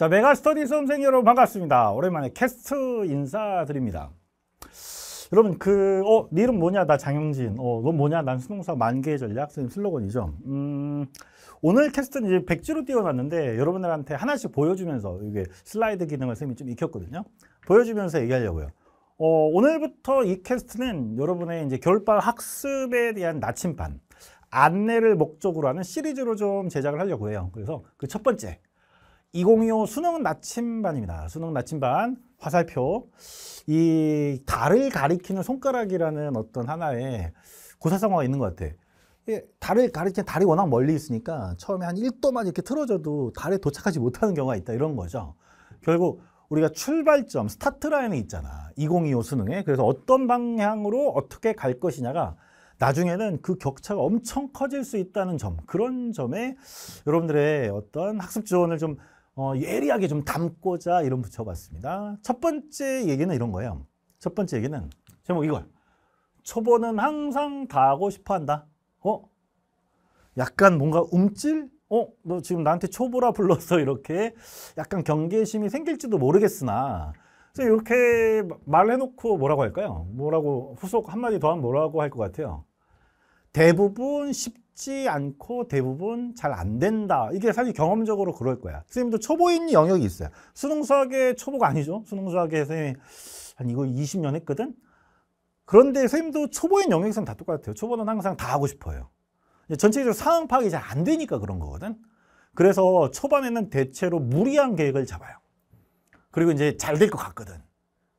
자, 메가스터디 수험생 여러분 반갑습니다. 오랜만에 캐스트 인사드립니다. 여러분 그 어, 네 이름 뭐냐? 나 장영진. 어, 너 뭐냐? 난 수능사 만개 전략 선생님 슬로건이죠. 음, 오늘 캐스트는 이제 백지로 띄워놨는데 여러분들한테 하나씩 보여주면서 이게 슬라이드 기능을 선생님이 좀 익혔거든요. 보여주면서 얘기하려고요. 어, 오늘부터 이 캐스트는 여러분의 이제 겨울방 학습에 대한 나침반 안내를 목적으로 하는 시리즈로 좀 제작을 하려고 해요. 그래서 그 첫 번째 2025 수능 나침반입니다. 수능 나침반 화살표 이 달을 가리키는 손가락이라는 어떤 하나의 고사성어가 있는 것 같아. 예, 달을 가리키는 달이 워낙 멀리 있으니까 처음에 한 1도만 이렇게 틀어져도 달에 도착하지 못하는 경우가 있다 이런 거죠. 결국 우리가 출발점, 스타트 라인에 있잖아. 2025 수능에. 그래서 어떤 방향으로 어떻게 갈 것이냐가 나중에는 그 격차가 엄청 커질 수 있다는 점, 그런 점에 여러분들의 어떤 학습 지원을 좀 어, 예리하게 좀 담고자 이름 붙여봤습니다. 첫 번째 얘기는 이런 거예요. 첫 번째 얘기는 제목 이걸 초보는 항상 다 하고 싶어 한다. 어? 약간 뭔가 움찔? 어? 너 지금 나한테 초보라 불러서 이렇게 약간 경계심이 생길지도 모르겠으나 그래서 이렇게 말해놓고 뭐라고 할까요? 뭐라고 후속 한마디 더 하면 뭐라고 할 것 같아요? 대부분 쉽지 않고 대부분 잘 안 된다. 이게 사실 경험적으로 그럴 거야. 선생님도 초보인 영역이 있어요. 수능 수학의 초보가 아니죠. 수능 수학의 선생님이 한 이거 20년 했거든? 그런데 선생님도 초보인 영역에서는 다 똑같아요. 초보는 항상 다 하고 싶어요. 전체적으로 상황 파악이 잘 안 되니까 그런 거거든. 그래서 초반에는 대체로 무리한 계획을 잡아요. 그리고 이제 잘 될 것 같거든.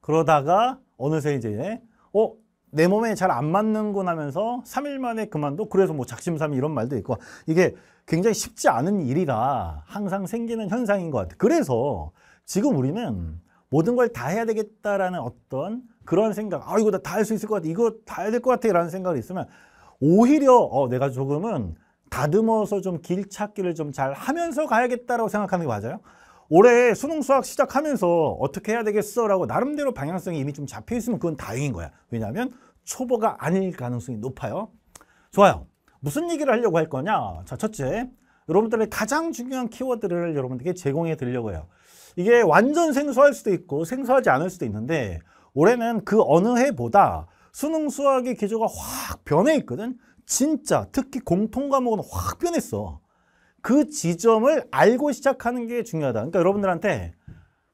그러다가 어느새 이제 어내 몸에 잘 안 맞는군 하면서 3일 만에 그만도 그래서 뭐 작심삼일 이런 말도 있고 이게 굉장히 쉽지 않은 일이라 항상 생기는 현상인 것 같아요. 그래서 지금 우리는 모든 걸 다 해야 되겠다라는 어떤 그런 생각 아 이거 다 할 수 있을 것 같아 이거 다 해야 될 것 같아 라는 생각이 있으면 오히려 어 내가 조금은 다듬어서 좀 길 찾기를 좀 잘 하면서 가야겠다라고 생각하는 게 맞아요. 올해 수능 수학 시작하면서 어떻게 해야 되겠어라고 나름대로 방향성이 이미 좀 잡혀 있으면 그건 다행인 거야. 왜냐하면 초보가 아닐 가능성이 높아요. 좋아요. 무슨 얘기를 하려고 할 거냐? 자, 첫째, 여러분들의 가장 중요한 키워드를 여러분들에게 제공해 드리려고 해요. 이게 완전 생소할 수도 있고 생소하지 않을 수도 있는데 올해는 그 어느 해보다 수능 수학의 기조가 확 변해 있거든. 진짜 특히 공통 과목은 확 변했어. 그 지점을 알고 시작하는 게 중요하다. 그러니까 여러분들한테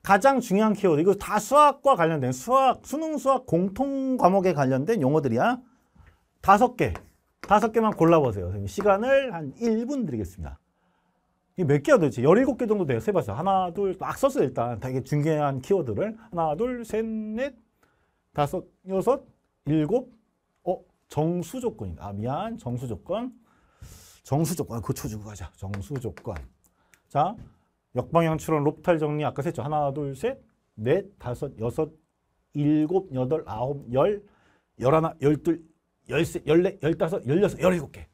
가장 중요한 키워드, 이거 다 수학과 관련된 수학, 수능 수학 공통 과목에 관련된 용어들이야. 다섯 개, 다섯 개만 골라보세요. 시간을 한 1분 드리겠습니다. 이게 몇 개야 도대체? 17개 정도 돼요. 세봤어 하나, 둘, 막 썼어요. 일단 되게 중요한 키워드를. 하나, 둘, 셋, 넷, 다섯, 여섯, 일곱, 어, 정수 조건이다. 아, 미안, 정수 조건. 정수 조건 고쳐주고 가자. 정수 조건. 자, 역방향 추론 롭탈 정리 아까 셌죠. 하나, 둘, 셋, 넷, 다섯, 여섯, 일곱, 여덟, 아홉, 열, 열하나, 열둘, 열셋열넷 열다섯, 열여섯, 열일곱 개.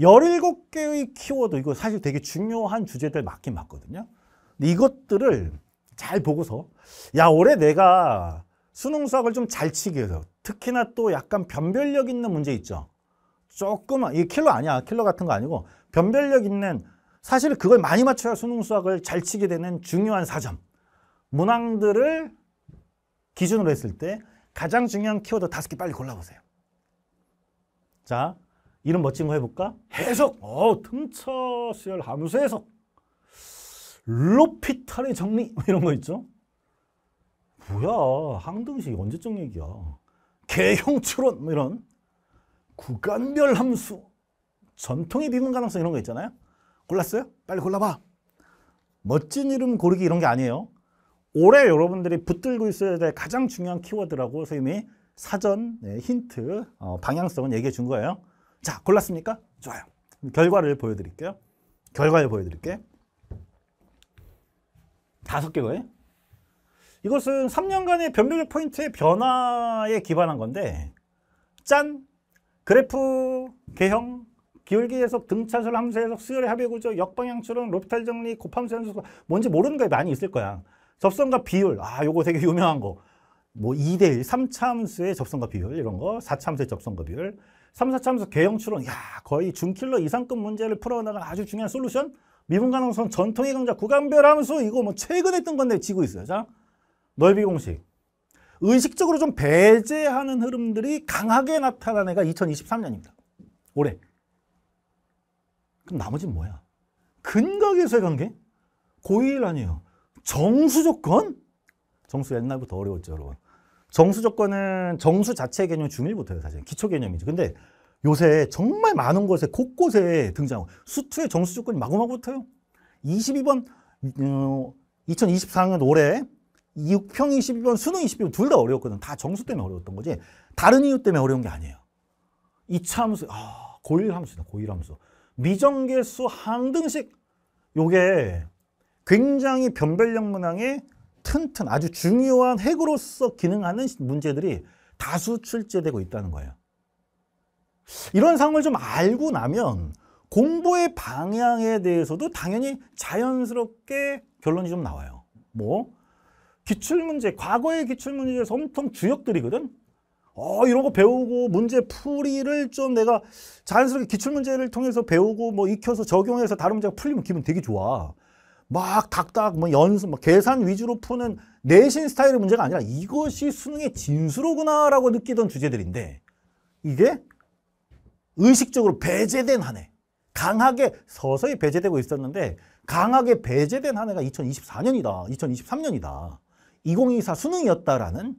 열일곱 개의 키워드 이거 사실 되게 중요한 주제들 맞긴 맞거든요. 근데 이것들을 잘 보고서 야 올해 내가 수능 수학을 좀 잘 치기 위해서 특히나 또 약간 변별력 있는 문제 있죠. 조금만 이 킬러 아니야 킬러 같은 거 아니고 변별력 있는 사실 그걸 많이 맞춰야 수능 수학을 잘 치게 되는 중요한 사점 문항들을 기준으로 했을 때 가장 중요한 키워드 다섯 개 빨리 골라보세요 자 이름 멋진 거 해볼까? 해석! 어, 틈차 수열 함수 해석 로피탈의 정리 이런 거 있죠 뭐야 항등식 언제적 얘기야 개형 추론 뭐 이런 구간별 함수, 전통의 비문 가능성 이런 거 있잖아요. 골랐어요? 빨리 골라봐. 멋진 이름 고르기 이런 게 아니에요. 올해 여러분들이 붙들고 있어야 될 가장 중요한 키워드라고 선생님이 사전 네, 힌트, 어, 방향성은 얘기해 준 거예요. 자, 골랐습니까? 좋아요. 결과를 보여드릴게요. 결과를 보여드릴게. 다섯 개거예요. 이것은 3년간의 변별 포인트의 변화에 기반한 건데 짠! 그래프 개형 기울기 해석, 등차선 함수 해석, 수열의 합의 구조, 역방향 추론, 로피탈 정리, 곱함수 연속 뭔지 모르는 게 많이 있을 거야. 접선과 비율, 아 요거 되게 유명한 거. 뭐 2대1, 3차함수의 접선과 비율 이런 거, 4차함수의 접선과 비율, 3, 4차함수 개형 추론, 야 거의 중킬러 이상급 문제를 풀어나가는 아주 중요한 솔루션? 미분 가능성, 전통의 강자, 구간별 함수 이거 뭐 최근에 뜬 건데 지고 있어요. 자, 넓이 공식, 의식적으로 좀 배제하는 흐름들이 강하게 나타난 애가 2023년입니다. 올해. 그럼 나머지는 뭐야? 근각에서의 관계? 고일 아니에요. 정수 조건? 정수 옛날부터 어려웠죠, 여러분. 정수 조건은 정수 자체 개념 중일부터요, 사실. 기초 개념이죠. 근데 요새 정말 많은 곳에 곳곳에 등장하고 수투의 정수 조건이 마구마구 붙어요. 22번 어, 2023년 올해 6평 22번, 수능 22번 둘 다 어려웠거든. 다 정수 때문에 어려웠던 거지. 다른 이유 때문에 어려운 게 아니에요. 이차함수, 아, 고1 함수다, 고1 함수. 미정계수 항등식. 요게 굉장히 변별력 문항의 튼튼, 아주 중요한 핵으로서 기능하는 문제들이 다수 출제되고 있다는 거예요. 이런 상황을 좀 알고 나면 공부의 방향에 대해서도 당연히 자연스럽게 결론이 좀 나와요. 뭐 기출문제, 과거의 기출문제에서 엄청 주역들이거든. 어, 이런 거 배우고 문제 풀이를 좀 내가 자연스럽게 기출문제를 통해서 배우고 뭐 익혀서 적용해서 다른 문제가 풀리면 기분 되게 좋아. 막 닥닥 뭐 연습 뭐 계산 위주로 푸는 내신 스타일의 문제가 아니라 이것이 수능의 진수로구나라고 느끼던 주제들인데 이게 의식적으로 배제된 한 해. 강하게 서서히 배제되고 있었는데 강하게 배제된 한 해가 2024년이다. 2023년이다. 2024 수능이었다라는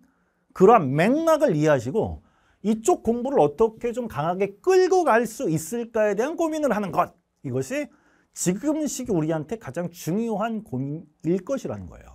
그러한 맥락을 이해하시고 이쪽 공부를 어떻게 좀 강하게 끌고 갈 수 있을까에 대한 고민을 하는 것 이것이 지금 시기 우리한테 가장 중요한 고민일 것이라는 거예요.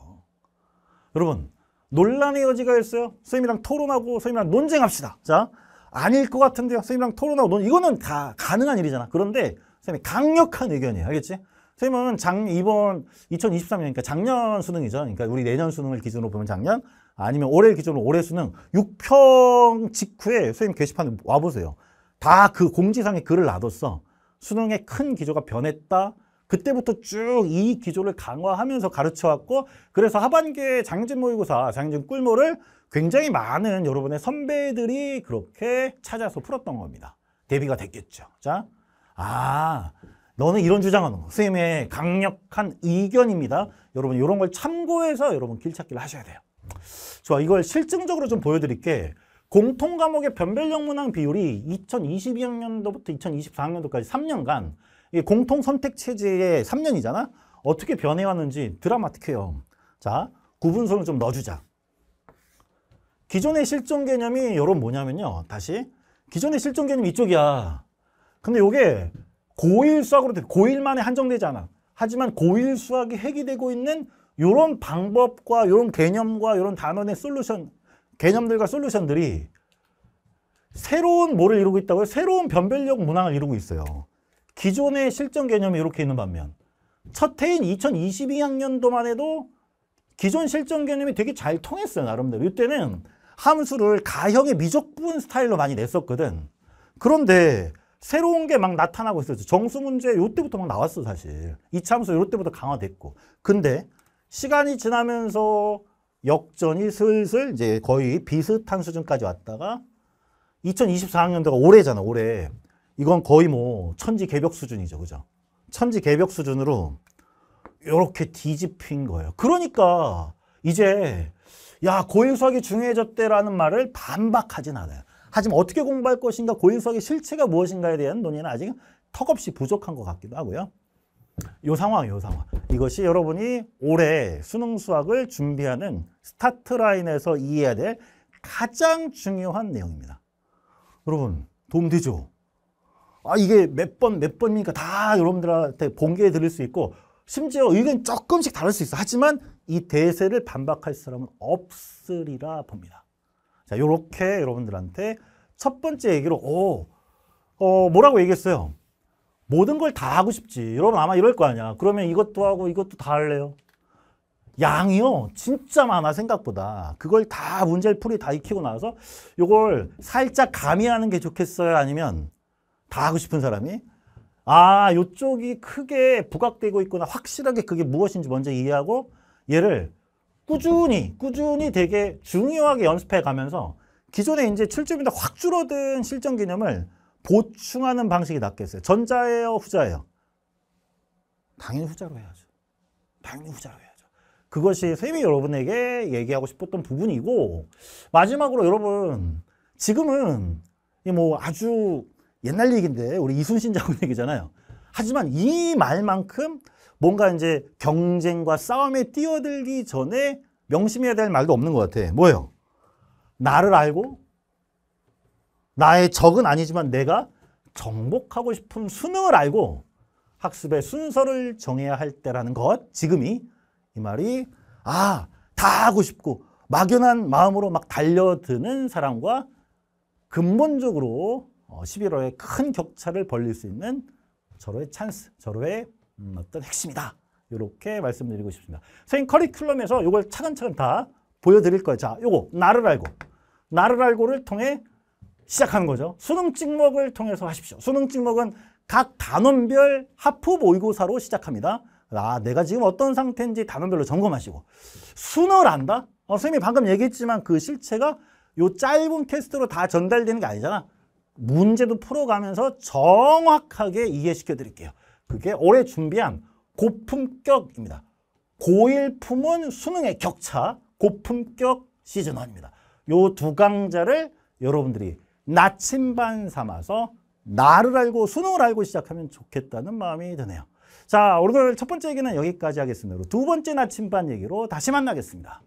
여러분 논란의 여지가 있어요. 선생님이랑 토론하고 선생님이랑 논쟁합시다. 자 아닐 것 같은데요. 선생님이랑 토론하고 논 이거는 다 가능한 일이잖아. 그런데 선생님 이 강력한 의견이에요. 알겠지? 선생님은 작, 이번 2023년이니까 그러니까 작년 수능이죠. 그러니까 우리 내년 수능을 기준으로 보면 작년 아니면 올해 기준으로 올해 수능 6평 직후에 선생님 게시판에 와보세요. 다 그 공지상에 글을 놔뒀어. 수능의 큰 기조가 변했다. 그때부터 쭉 이 기조를 강화하면서 가르쳐왔고 그래서 하반기에 장진 모의고사, 장진 꿀모를 굉장히 많은 여러분의 선배들이 그렇게 찾아서 풀었던 겁니다. 대비가 됐겠죠. 자, 아 너는 이런 주장은 하는 선생님의 강력한 의견입니다. 여러분 이런 걸 참고해서 여러분 길찾기를 하셔야 돼요. 좋아 이걸 실증적으로 좀 보여드릴게 공통 과목의 변별력 문항 비율이 2022학년도부터 2024학년도까지 3년간 공통 선택 체제의 3년이잖아. 어떻게 변해왔는지 드라마틱해요. 자, 구분선을 좀 넣어주자. 기존의 실종 개념이 여러분 뭐냐면요. 다시 기존의 실종 개념이 이쪽이야. 근데 이게 고일 수학으로 돼. 고일만에 한정되지 않아. 하지만 고일 수학이 회귀되고 있는 요런 방법과 요런 개념과 요런 단원의 솔루션 개념들과 솔루션들이 새로운 뭐를 이루고 있다고요? 새로운 변별력 문항을 이루고 있어요. 기존의 실전 개념이 이렇게 있는 반면 첫 해인 2022학년도만 해도 기존 실전 개념이 되게 잘 통했어요. 나름대로. 이때는 함수를 가형의 미적분 스타일로 많이 냈었거든. 그런데 새로운 게 막 나타나고 있었죠. 정수 문제 요때부터 막 나왔어 사실. 이참수 요때부터 강화됐고. 근데 시간이 지나면서 역전이 슬슬 이제 거의 비슷한 수준까지 왔다가 2024학년도가 올해잖아 올해. 이건 거의 뭐 천지 개벽 수준이죠. 그죠? 천지 개벽 수준으로 이렇게 뒤집힌 거예요. 그러니까 이제 야 고일 수학이 중요해졌대라는 말을 반박하진 않아요. 하지만 어떻게 공부할 것인가 고인 수학의 실체가 무엇인가에 대한 논의는 아직 턱없이 부족한 것 같기도 하고요. 요 상황, 요 상황. 이것이 여러분이 올해 수능 수학을 준비하는 스타트 라인에서 이해해야 될 가장 중요한 내용입니다. 여러분, 도움 되죠? 아, 이게 몇 번, 몇 번이니까 다 여러분들한테 공개해 드수 있고, 심지어 의견 조금씩 다를 수 있어. 하지만 이 대세를 반박할 사람은 없으리라 봅니다. 자, 요렇게 여러분들한테 첫 번째 얘기로, 오, 어, 뭐라고 얘기했어요? 모든 걸 다 하고 싶지. 여러분 아마 이럴 거 아니야. 그러면 이것도 하고 이것도 다 할래요. 양이요. 진짜 많아 생각보다. 그걸 다 문제를 풀이 다 익히고 나서 이걸 살짝 가미하는 게 좋겠어요? 아니면 다 하고 싶은 사람이? 아, 요쪽이 크게 부각되고 있구나. 확실하게 그게 무엇인지 먼저 이해하고 얘를 꾸준히 꾸준히 되게 중요하게 연습해 가면서 기존에 이제 출제비데확 줄어든 실전 개념을 보충하는 방식이 낫겠어요. 전자예요, 후자예요? 당연히 후자로 해야죠. 당연히 후자로 해야죠. 그것이 쌤이 여러분에게 얘기하고 싶었던 부분이고 마지막으로 여러분 지금은 뭐 아주 옛날 얘기인데 우리 이순신 장군 얘기잖아요. 하지만 이 말만큼 뭔가 이제 경쟁과 싸움에 뛰어들기 전에 명심해야 될 말도 없는 것 같아. 뭐예요? 나를 알고 나의 적은 아니지만 내가 정복하고 싶은 수능을 알고 학습의 순서를 정해야 할 때라는 것, 지금이 이 말이 아, 다 하고 싶고 막연한 마음으로 막 달려드는 사람과 근본적으로 11월에 어, 큰 격차를 벌릴 수 있는 저로의 찬스, 저로의 음, 어떤 핵심이다. 이렇게 말씀드리고 싶습니다. 선생님 커리큘럼에서 이걸 차근차근 다 보여드릴 거예요. 자, 요거 나를 알고. 나를 알고를 통해 시작하는 거죠. 수능 찍먹을 통해서 하십시오. 수능 찍먹은 각 단원별 하프 모의고사로 시작합니다. 아, 내가 지금 어떤 상태인지 단원별로 점검하시고. 순어를 안다? 어, 선생님이 방금 얘기했지만 그 실체가 요 짧은 테스트로 다 전달되는 게 아니잖아. 문제도 풀어가면서 정확하게 이해시켜 드릴게요. 그게 올해 준비한 고품격입니다. 고일품은 수능의 격차, 고품격 시즌 1입니다. 요두 강좌를 여러분들이 나침반 삼아서 나를 알고 수능을 알고 시작하면 좋겠다는 마음이 드네요. 자, 오늘 첫 번째 얘기는 여기까지 하겠습니다. 두 번째 나침반 얘기로 다시 만나겠습니다.